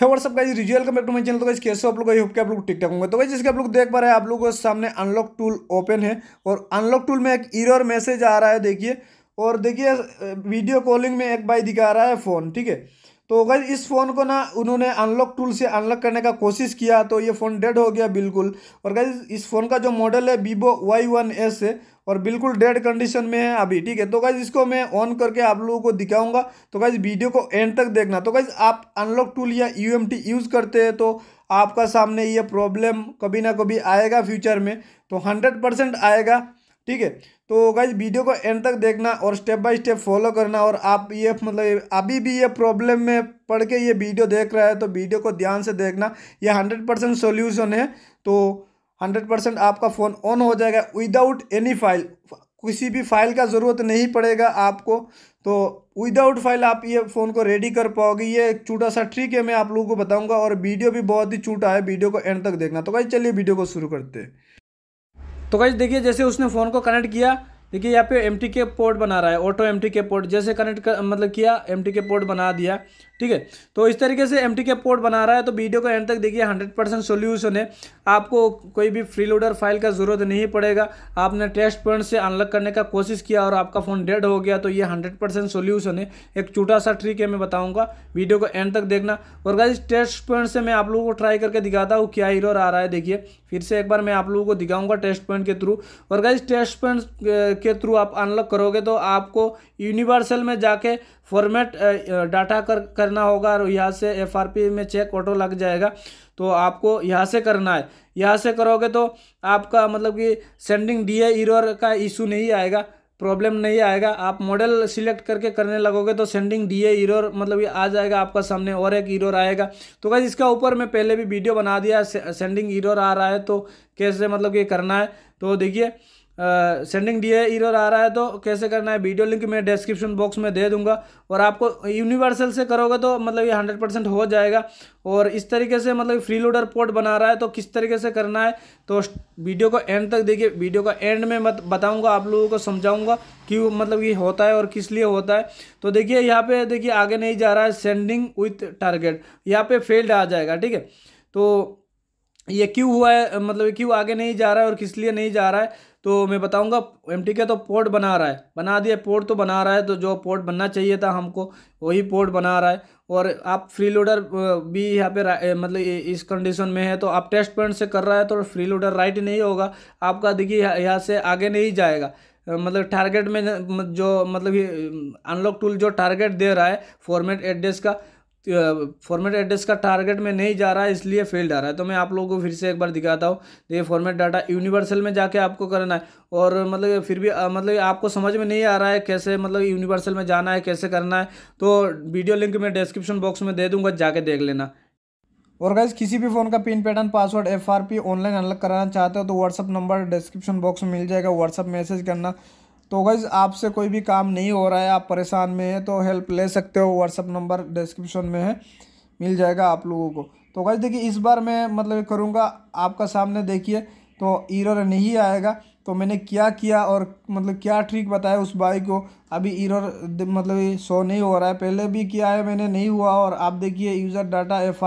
है WhatsApp guys रिजुअल का बैक टू मैं चैनल तो गाइज कैसे आप लोग आई होप के आप लोग टिकट होंगे तो गाइज जिसके आप लोग देख पा रहे हैं आप लोगों के सामने अनलॉक टूल ओपन है और अनलॉक टूल में एक ईरर मैसेज आ रहा है देखिए और देखिए वीडियो कॉलिंग में एक भाई दिखा रहा है फ़ोन ठीक है तो गाइज इस फ़ोन को ना उन्होंने अनलॉक टूल से अनलॉक करने का कोशिश किया तो ये फ़ोन डेड हो गया बिल्कुल और गाइज इस फ़ोन का जो मॉडल है वीवो वाई वन एस है और बिल्कुल डेड कंडीशन में है अभी ठीक है तो गाइज इसको मैं ऑन करके आप लोगों को दिखाऊंगा तो गाइज वीडियो को एंड तक देखना तो गाइज आप अनलॉक टूल या यू यूज़ करते हैं तो आपका सामने ये प्रॉब्लम कभी ना कभी आएगा फ्यूचर में तो हंड्रेड परसेंट आएगा ठीक है तो गाइज वीडियो को एंड तक देखना और स्टेप बाय स्टेप फॉलो करना और आप ये मतलब अभी भी ये प्रॉब्लम में पढ़ के ये वीडियो देख रहा है तो वीडियो को ध्यान से देखना ये हंड्रेड परसेंट सोल्यूशन है तो हंड्रेड परसेंट आपका फ़ोन ऑन हो जाएगा विदाउट एनी फाइल किसी भी फाइल का ज़रूरत नहीं पड़ेगा आपको तो विदाउट फाइल आप ये फ़ोन को रेडी कर पाओगे ये एक छोटा सा ट्रिक है मैं आप लोगों को बताऊंगा और वीडियो भी बहुत ही छोटा है वीडियो को एंड तक देखना तो भाई चलिए वीडियो को शुरू करते तो भाई देखिए जैसे उसने फ़ोन को कनेक्ट किया देखिए यहाँ पे एम पोर्ट बना रहा है ऑटो एम पोर्ट जैसे कनेक्ट कर मतलब किया एम पोर्ट बना दिया ठीक है तो इस तरीके से एम पोर्ट बना रहा है तो वीडियो को एंड तक देखिए हंड्रेड परसेंट सोल्यूशन है आपको कोई भी फ्री लोडर फाइल का ज़रूरत नहीं पड़ेगा आपने टेस्ट पॉइंट से अनलॉक करने का कोशिश किया और आपका फ़ोन डेड हो गया तो ये हंड्रेड परसेंट सोल्यूशन है एक छोटा सा ट्रिक है मैं बताऊँगा वीडियो को एंड तक देखना और गाइज टेस्ट पॉइंट से मैं आप लोगों को ट्राई करके दिखाता हूँ क्या हीरो आ रहा है देखिए फिर से एक बार मैं आप लोगों को दिखाऊंगा टेस्ट पॉइंट के थ्रू और गाइज टेस्ट पॉइंट के थ्रू आप अनलॉक करोगे तो आपको यूनिवर्सल में जाके फॉर्मेट डाटा कर करना होगा और यहाँ से एफआरपी में चेक ऑटो लग जाएगा तो आपको यहाँ से करना है यहाँ से करोगे तो आपका मतलब कि सेंडिंग डी एरर का इशू नहीं आएगा प्रॉब्लम नहीं आएगा आप मॉडल सिलेक्ट करके करने लगोगे तो सेंडिंग डी एरर मतलब ये आ जाएगा आपका सामने और एक इरर आएगा तो गाइज इसका ऊपर मैं पहले भी वीडियो बना दिया सेंडिंग इरर आ रहा है तो कैसे मतलब ये करना है तो देखिए सेंडिंग डी एरर आ रहा है तो कैसे करना है वीडियो लिंक मैं डिस्क्रिप्शन बॉक्स में दे दूंगा और आपको यूनिवर्सल से करोगे तो मतलब ये हंड्रेड परसेंट हो जाएगा और इस तरीके से मतलब फ्री लोडर पोर्ट बना रहा है तो किस तरीके से करना है तो वीडियो को एंड तक देखिए वीडियो का एंड में मत बताऊँगा आप लोगों को समझाऊँगा कि मतलब ये होता है और किस लिए होता है तो देखिए यहाँ पर देखिए आगे नहीं जा रहा है सेंडिंग विथ टारगेट यहाँ पर फेल्ड आ जाएगा ठीक है तो ये क्यों हुआ है मतलब क्यों आगे नहीं जा रहा है और किस लिए नहीं जा रहा है तो मैं बताऊंगा एम का तो पोर्ट बना रहा है बना दिया पोर्ट तो बना रहा है तो जो पोर्ट बनना चाहिए था हमको वही पोर्ट बना रहा है और आप फ्री लोडर भी यहाँ पे मतलब इस कंडीशन में है तो आप टेस्ट पॉइंट से कर रहा है तो फ्री लोडर राइट नहीं होगा आपका देखिए यहाँ से आगे नहीं जाएगा मतलब टारगेट में जो मतलब अनलॉक टूल जो टारगेट दे रहा है फॉर्मेट एड्रेस का फॉर्मेट एड्रेस का टारगेट में नहीं जा रहा है इसलिए फेल्ड आ रहा है तो मैं आप लोगों को फिर से एक बार दिखाता हूँ ये फॉर्मेट डाटा यूनिवर्सल में जाके आपको करना है और मतलब फिर भी मतलब आपको समझ में नहीं आ रहा है कैसे मतलब यूनिवर्सल में जाना है कैसे करना है तो वीडियो लिंक मैं डिस्क्रिप्शन बॉक्स में दे दूँगा जाके देख लेना और गाइज किसी भी फ़ोन का pin pattern password F online unlock कराना चाहते हो तो व्हाट्सअप नंबर डिस्क्रिप्शन बॉक्स में मिल जाएगा व्हाट्सअप मैसेज करना तो गैज़ आपसे कोई भी काम नहीं हो रहा है आप परेशान में हैं तो हेल्प ले सकते हो व्हाट्सअप नंबर डिस्क्रिप्शन में है मिल जाएगा आप लोगों को तो गैज़ देखिए इस बार मैं मतलब करूँगा आपका सामने देखिए तो ईरर नहीं आएगा तो मैंने क्या किया और मतलब क्या ट्रिक बताया उस बाइक को अभी ईरर मतलब शो नहीं हो रहा है पहले भी किया है मैंने नहीं हुआ और आप देखिए यूज़र डाटा एफ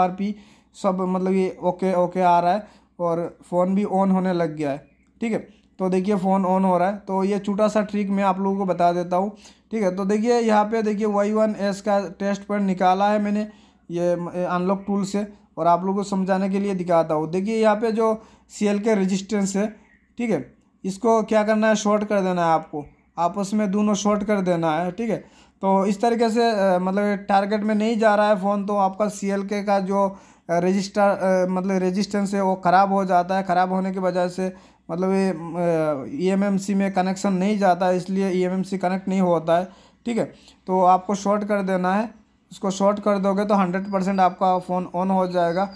सब मतलब ये ओके ओके आ रहा है और फ़ोन भी ऑन होने लग गया है ठीक है तो देखिए फ़ोन ऑन हो रहा है तो ये छोटा सा ट्रिक मैं आप लोगों को बता देता हूँ ठीक है तो देखिए यहाँ पे देखिए वाई वन एस का टेस्ट पॉइंट निकाला है मैंने ये अनलॉक टूल से और आप लोगों को समझाने के लिए दिखाता हूँ देखिए यहाँ पे जो सी एल के रजिस्टेंस है ठीक है इसको क्या करना है शॉर्ट कर देना है आपको आपस में दोनों शॉर्ट कर देना है ठीक है तो इस तरीके से मतलब टारगेट में नहीं जा रहा है फ़ोन तो आपका सी एल के का जो रजिस्टर मतलब रेजिस्टेंस है वो ख़राब हो जाता है ख़राब होने की वजह से मतलब ये ई e में कनेक्शन नहीं जाता इसलिए ई e कनेक्ट नहीं होता है ठीक है तो आपको शॉर्ट कर देना है इसको शॉर्ट कर दोगे तो हंड्रेड परसेंट आपका फ़ोन ऑन हो जाएगा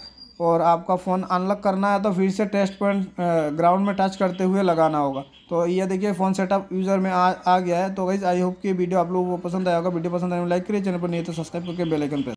और आपका फ़ोन अनलॉक करना है तो फिर से टेस्ट पॉइंट ग्राउंड में टच करते हुए लगाना होगा तो ये देखिए फ़ोन सेटअप यूज़र में आ, आ गया है तो वही आई होप कि वीडियो आप लोगों को पसंद आया होगा वीडियो पसंद आने लाइक तो करिए चैनल पर नहीं तो सब्सक्राइब करके बेलाइकन पर